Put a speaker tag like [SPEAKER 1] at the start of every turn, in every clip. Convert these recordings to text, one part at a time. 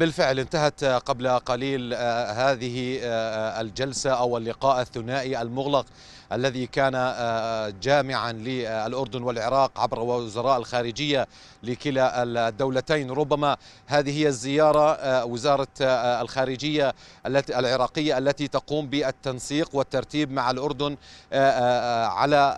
[SPEAKER 1] بالفعل انتهت قبل قليل آه، هذه آه، آه، الجلسة أو اللقاء الثنائي المغلق الذي كان جامعا للأردن والعراق عبر وزراء الخارجية لكلا الدولتين ربما هذه هي الزيارة وزارة الخارجية التي العراقية التي تقوم بالتنسيق والترتيب مع الأردن على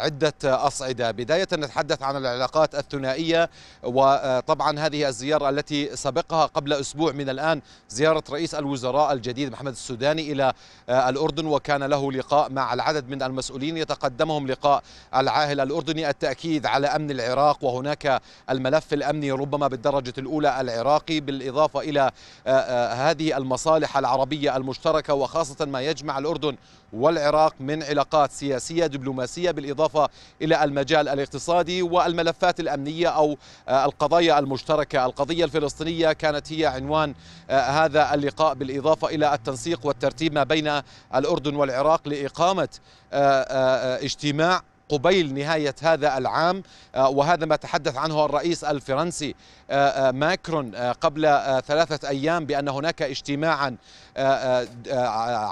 [SPEAKER 1] عدة أصعدة بداية نتحدث عن العلاقات الثنائية وطبعا هذه الزيارة التي سبقها قبل قبل أسبوع من الآن زيارة رئيس الوزراء الجديد محمد السوداني إلى آه، الأردن وكان له لقاء مع العدد من المسؤولين يتقدمهم لقاء العاهل الأردني التأكيد على أمن العراق وهناك الملف الأمني ربما بالدرجة الأولى العراقي بالإضافة إلى آه، آه، هذه المصالح العربية المشتركة وخاصة ما يجمع الأردن والعراق من علاقات سياسية دبلوماسية بالإضافة إلى المجال الاقتصادي والملفات الأمنية أو القضايا المشتركة القضية الفلسطينية كانت هي عنوان آه، هذا اللقاء بالإضافة إلى التنسيق والترتيب ما بين الأردن والعراق لإقامة آه، آه، اجتماع قبيل نهاية هذا العام آه، وهذا ما تحدث عنه الرئيس الفرنسي آه، آه، ماكرون قبل ثلاثة أيام بأن هناك اجتماعا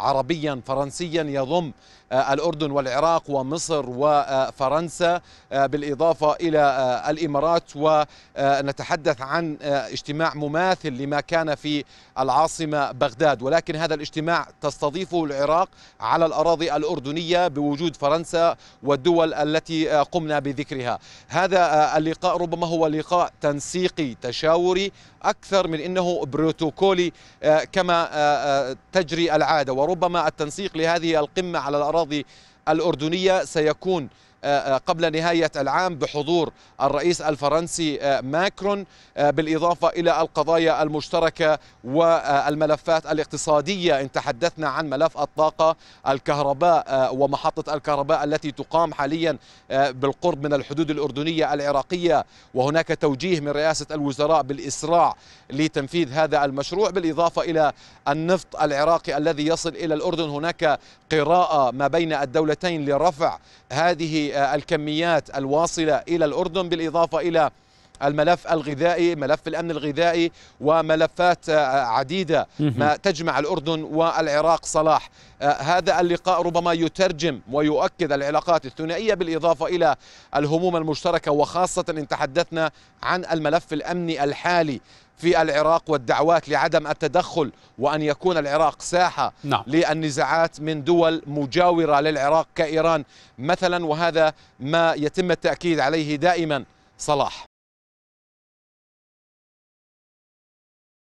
[SPEAKER 1] عربيا فرنسيا يضم الأردن والعراق ومصر وفرنسا بالإضافة إلى الإمارات ونتحدث عن اجتماع مماثل لما كان في العاصمة بغداد ولكن هذا الاجتماع تستضيفه العراق على الأراضي الأردنية بوجود فرنسا والدول الدول التي آه، قمنا بذكرها هذا آه، اللقاء ربما هو لقاء تنسيقي تشاوري أكثر من أنه بروتوكولي آه، كما تجري العادة وربما التنسيق لهذه القمة على الأراضي الأردنية سيكون آه، آه، قبل نهاية العام بحضور الرئيس الفرنسي آه، ماكرون بالإضافة إلى القضايا المشتركة والملفات الاقتصادية إن تحدثنا عن ملف الطاقة الكهرباء ومحطة الكهرباء التي تقام حاليا بالقرب من الحدود الأردنية العراقية وهناك توجيه من رئاسة الوزراء بالإسراع لتنفيذ هذا المشروع بالإضافة إلى النفط العراقي الذي يصل إلى الأردن هناك قراءة ما بين الدولتين لرفع هذه آه، الكميات الواصلة إلى الأردن بالإضافة إلى الملف الغذائي ملف الأمن الغذائي وملفات آه، عديدة ما تجمع الأردن والعراق صلاح آه، هذا اللقاء ربما يترجم ويؤكد العلاقات الثنائية بالإضافة إلى الهموم المشتركة وخاصة إن تحدثنا عن الملف الأمني الحالي في العراق والدعوات لعدم التدخل وأن يكون العراق ساحة نعم. للنزاعات من دول مجاورة للعراق كإيران مثلا وهذا ما يتم التأكيد عليه دائما صلاح